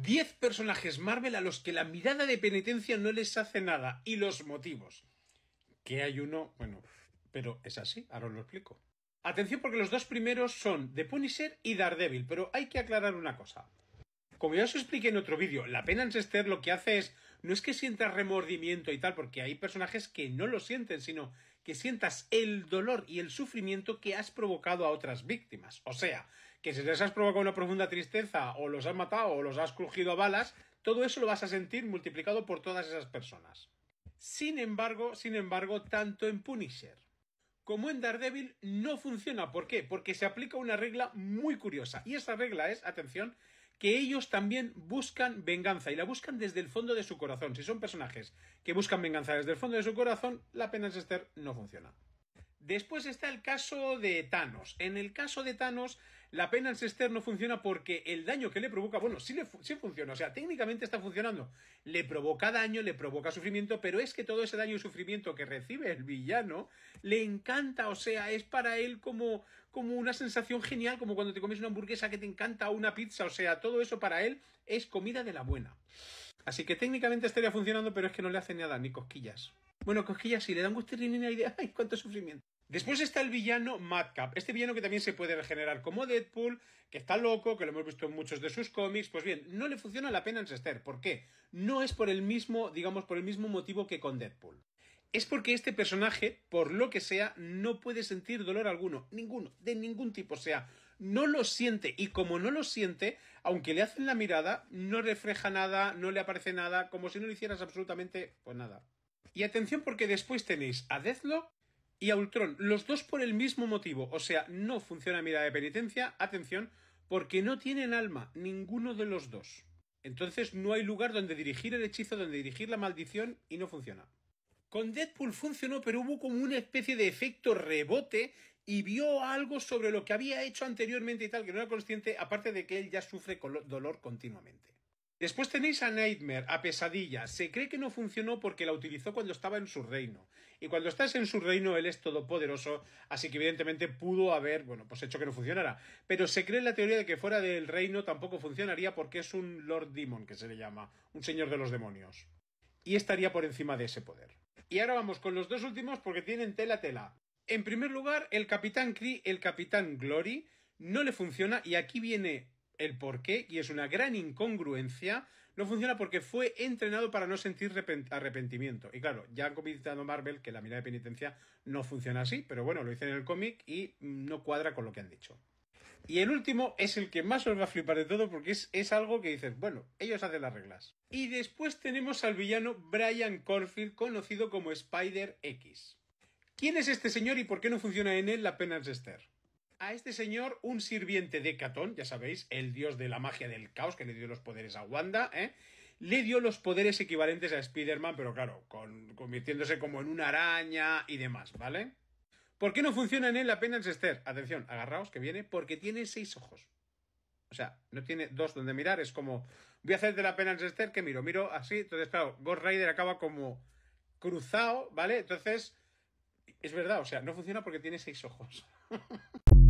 10 personajes Marvel a los que la mirada de penitencia no les hace nada y los motivos. Que hay uno, bueno, pero es así, ahora os lo explico. Atención porque los dos primeros son The Punisher y Daredevil, pero hay que aclarar una cosa. Como ya os expliqué en otro vídeo, la pena Ancestor lo que hace es, no es que sientas remordimiento y tal, porque hay personajes que no lo sienten, sino que sientas el dolor y el sufrimiento que has provocado a otras víctimas. O sea, que si les has provocado una profunda tristeza o los has matado o los has crujido a balas, todo eso lo vas a sentir multiplicado por todas esas personas. Sin embargo, sin embargo, tanto en Punisher como en Daredevil no funciona. ¿Por qué? Porque se aplica una regla muy curiosa. Y esa regla es, atención, que ellos también buscan venganza y la buscan desde el fondo de su corazón. Si son personajes que buscan venganza desde el fondo de su corazón, la pena Esther no funciona. Después está el caso de Thanos. En el caso de Thanos, la pena cester no funciona porque el daño que le provoca, bueno, sí, sí funciona, o sea, técnicamente está funcionando. Le provoca daño, le provoca sufrimiento, pero es que todo ese daño y sufrimiento que recibe el villano le encanta, o sea, es para él como, como una sensación genial, como cuando te comes una hamburguesa que te encanta o una pizza, o sea, todo eso para él es comida de la buena. Así que técnicamente estaría funcionando, pero es que no le hace nada, ni cosquillas. Bueno, cosquillas si le dan gusto y idea. ¡Ay, cuánto sufrimiento! Después está el villano Madcap, este villano que también se puede regenerar como Deadpool, que está loco, que lo hemos visto en muchos de sus cómics. Pues bien, no le funciona la pena en Sester. ¿Por qué? No es por el mismo, digamos, por el mismo motivo que con Deadpool. Es porque este personaje, por lo que sea, no puede sentir dolor alguno, ninguno, de ningún tipo. O sea, no lo siente y como no lo siente, aunque le hacen la mirada, no refleja nada, no le aparece nada, como si no lo hicieras absolutamente, pues nada. Y atención porque después tenéis a Deathlock y a Ultron, los dos por el mismo motivo. O sea, no funciona mirada de penitencia, atención, porque no tienen alma, ninguno de los dos. Entonces no hay lugar donde dirigir el hechizo, donde dirigir la maldición y no funciona. Con Deadpool funcionó, pero hubo como una especie de efecto rebote y vio algo sobre lo que había hecho anteriormente y tal, que no era consciente, aparte de que él ya sufre dolor continuamente. Después tenéis a Nightmare, a Pesadilla. Se cree que no funcionó porque la utilizó cuando estaba en su reino. Y cuando estás en su reino, él es todopoderoso, así que evidentemente pudo haber, bueno, pues hecho que no funcionara. Pero se cree la teoría de que fuera del reino tampoco funcionaría porque es un Lord Demon, que se le llama, un señor de los demonios. Y estaría por encima de ese poder. Y ahora vamos con los dos últimos porque tienen tela tela. En primer lugar, el Capitán Cree, el Capitán Glory, no le funciona y aquí viene el por qué y es una gran incongruencia. No funciona porque fue entrenado para no sentir arrepentimiento. Y claro, ya han comentado Marvel que la mirada de penitencia no funciona así, pero bueno, lo dicen en el cómic y no cuadra con lo que han dicho. Y el último es el que más os va a flipar de todo porque es, algo que dices, bueno, ellos hacen las reglas. Y después tenemos al villano Brian Corfield, conocido como Spider X. ¿Quién es este señor y por qué no funciona en él la Penance Esther? a este señor un sirviente de Catón, ya sabéis, el dios de la magia del caos que le dio los poderes a Wanda, ¿eh? le dio los poderes equivalentes a Spider-Man, pero claro, convirtiéndose como en una araña y demás, ¿vale? ¿Por qué no funciona en él la Penance Esther? Atención, agarraos que viene, porque tiene seis ojos. O sea, no tiene dos donde mirar, es como, voy a hacer de la Penance Esther que miro, miro así, entonces claro, Ghost Rider acaba como cruzado, ¿vale? Entonces, es verdad, o sea, no funciona porque tiene seis ojos.